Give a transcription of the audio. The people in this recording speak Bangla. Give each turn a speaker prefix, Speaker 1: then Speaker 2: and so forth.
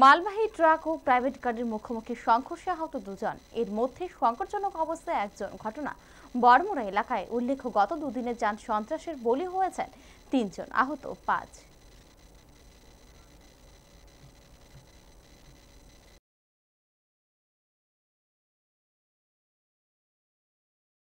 Speaker 1: মালবাহী ট্রাক ও প্রাইভেট
Speaker 2: গাড়ির মুখোমুখি সংঘর্ষে আহত দুজন এর মধ্যে সংকটজনক অবস্থায় একজন ঘটনা বড়মুড়া এলাকায় উল্লেখ্য গত দুদিনে যান সন্ত্রাসের বলি হয়েছেন তিনজন আহত পাঁচ